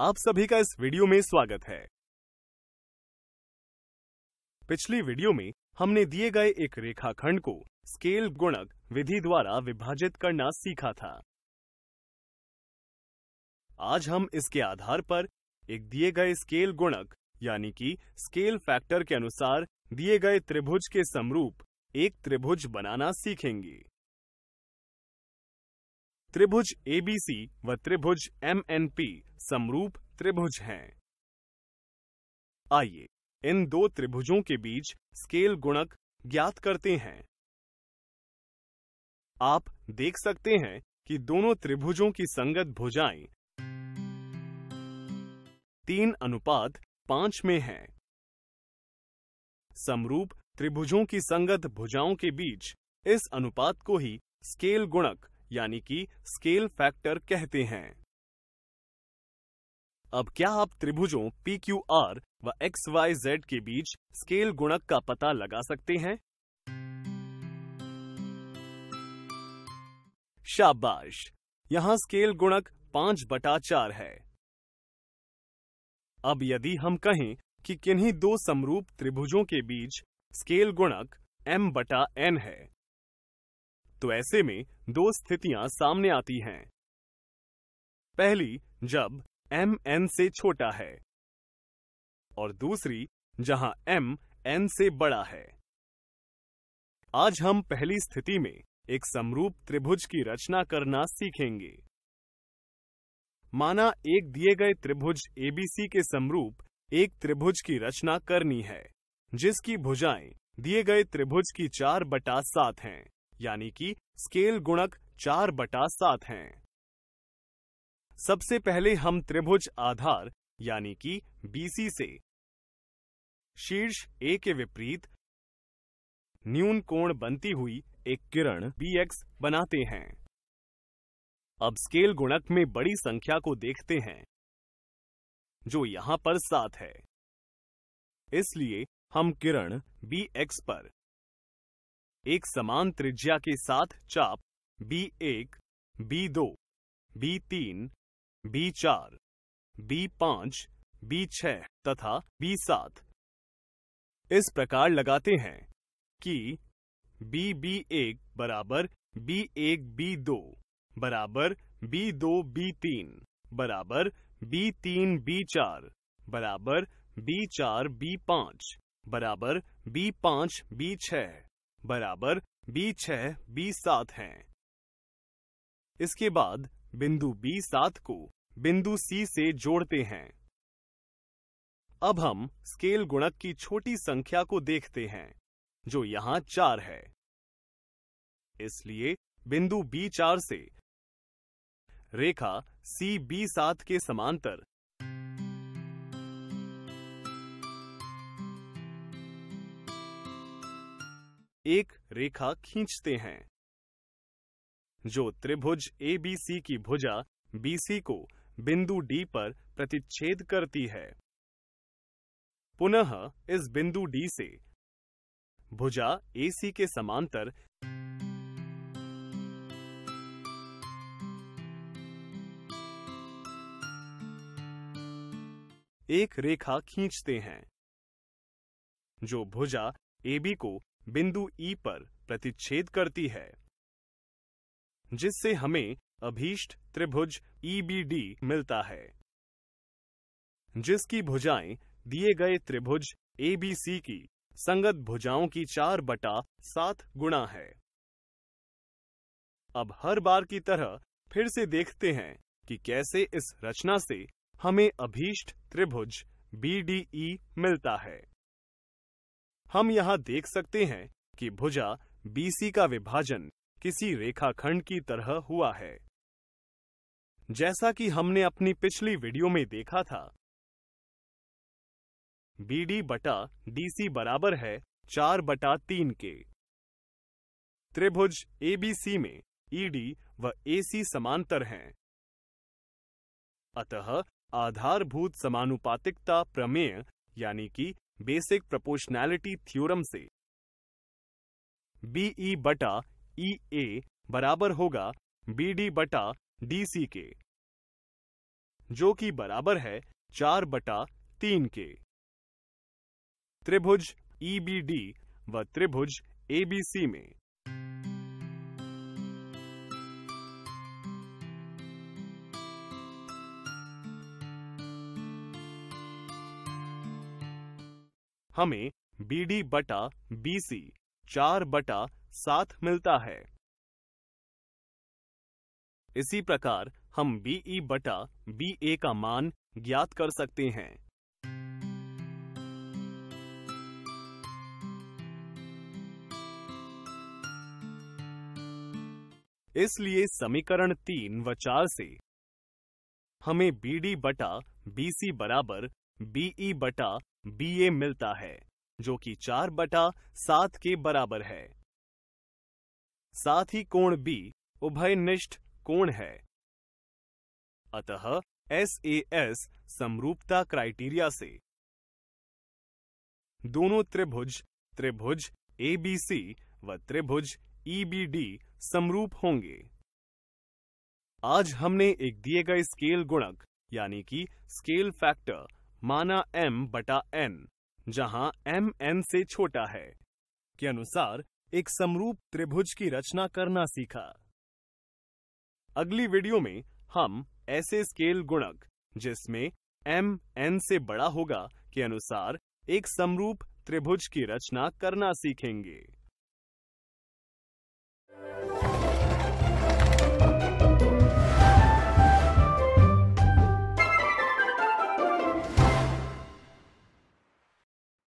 आप सभी का इस वीडियो में स्वागत है पिछली वीडियो में हमने दिए गए एक रेखाखंड को स्केल गुणक विधि द्वारा विभाजित करना सीखा था आज हम इसके आधार पर एक दिए गए स्केल गुणक यानी कि स्केल फैक्टर के अनुसार दिए गए त्रिभुज के समरूप एक त्रिभुज बनाना सीखेंगे त्रिभुज एबीसी व त्रिभुज एमएनपी समरूप त्रिभुज हैं आइए इन दो त्रिभुजों के बीच स्केल गुणक ज्ञात करते हैं आप देख सकते हैं कि दोनों त्रिभुजों की संगत भुजाएं तीन अनुपात पांच में है समरूप त्रिभुजों की संगत भुजाओं के बीच इस अनुपात को ही स्केल गुणक यानी कि स्केल फैक्टर कहते हैं अब क्या आप त्रिभुजों पी क्यू आर व एक्स वाई जेड के बीच स्केल गुणक का पता लगा सकते हैं शाबाश यहां स्केल गुणक पांच बटा चार है अब यदि हम कहें कि किन्हीं दो समरूप त्रिभुजों के बीच स्केल गुणक m बटा एन है तो ऐसे में दो स्थितियां सामने आती हैं पहली जब एम एन से छोटा है और दूसरी जहां एम एन से बड़ा है आज हम पहली स्थिति में एक समरूप त्रिभुज की रचना करना सीखेंगे माना एक दिए गए त्रिभुज एबीसी के समरूप एक त्रिभुज की रचना करनी है जिसकी भुजाएं दिए गए त्रिभुज की चार बटा सात हैं यानी कि स्केल गुणक चार बटा सात है सबसे पहले हम त्रिभुज आधार यानी कि बीसी से शीर्ष ए के विपरीत न्यून कोण बनती हुई एक किरण बी एक्स बनाते हैं अब स्केल गुणक में बड़ी संख्या को देखते हैं जो यहां पर सात है इसलिए हम किरण बी एक्स पर एक समान त्रिज्या के साथ चाप बी एक बी दो बी तीन बी चार बी पांच बी तथा बी सात इस प्रकार लगाते हैं कि बी बी एक बराबर बी एक बी दो बराबर बी दो बी तीन बराबर बी तीन बी चार बराबर बी चार बी पांच बराबर बी पांच बी छह बराबर बी छह बी सात है इसके बाद बिंदु बी सात को बिंदु सी से जोड़ते हैं अब हम स्केल गुणक की छोटी संख्या को देखते हैं जो यहां चार है इसलिए बिंदु बी चार से रेखा सी बी सात के समांतर एक रेखा खींचते हैं जो त्रिभुज एबीसी की भुजा बीसी को बिंदु डी पर प्रतिच्छेद करती है पुनः इस बिंदु डी से भुजा एसी के समांतर एक रेखा खींचते हैं जो भुजा एबी को बिंदु ई e पर प्रतिच्छेद करती है जिससे हमें अभीष्ट त्रिभुज ईबीडी e मिलता है जिसकी भुजाएं दिए गए त्रिभुज एबीसी की संगत भुजाओं की चार बटा सात गुणा है अब हर बार की तरह फिर से देखते हैं कि कैसे इस रचना से हमें अभीष्ट त्रिभुज बीडीई e मिलता है हम यहाँ देख सकते हैं कि भुजा बीसी का विभाजन किसी रेखाखंड की तरह हुआ है जैसा कि हमने अपनी पिछली वीडियो में देखा था BD बटा DC बराबर है चार बटा तीन के त्रिभुज ABC में ED व AC समांतर हैं अतः आधारभूत समानुपातिकता प्रमेय यानी कि बेसिक प्रोपोर्शनैलिटी थ्योरम से बी ई e बटा ई e ए बराबर होगा बी डी बटा डी सी के जो कि बराबर है चार बटा तीन के त्रिभुज ई बी डी व त्रिभुज एबीसी में हमें बी डी बटा बी सी चार बटा सात मिलता है इसी प्रकार हम बी ई e बटा बी ए का मान ज्ञात कर सकते हैं इसलिए समीकरण तीन व चार से हमें बी डी बटा बी सी बराबर बीई e बटा बी ए मिलता है जो कि चार बटा सात के बराबर है साथ ही कोण बी उभयनिष्ठ कोण है अतः एस ए एस समरूपता क्राइटेरिया से दोनों त्रिभुज त्रिभुज एबीसी व त्रिभुज ईबीडी e समरूप होंगे आज हमने एक दिए गए स्केल गुणक यानी कि स्केल फैक्टर माना m बटा n जहां m n से छोटा है के अनुसार एक समरूप त्रिभुज की रचना करना सीखा अगली वीडियो में हम ऐसे स्केल गुणक जिसमें m n से बड़ा होगा के अनुसार एक समरूप त्रिभुज की रचना करना सीखेंगे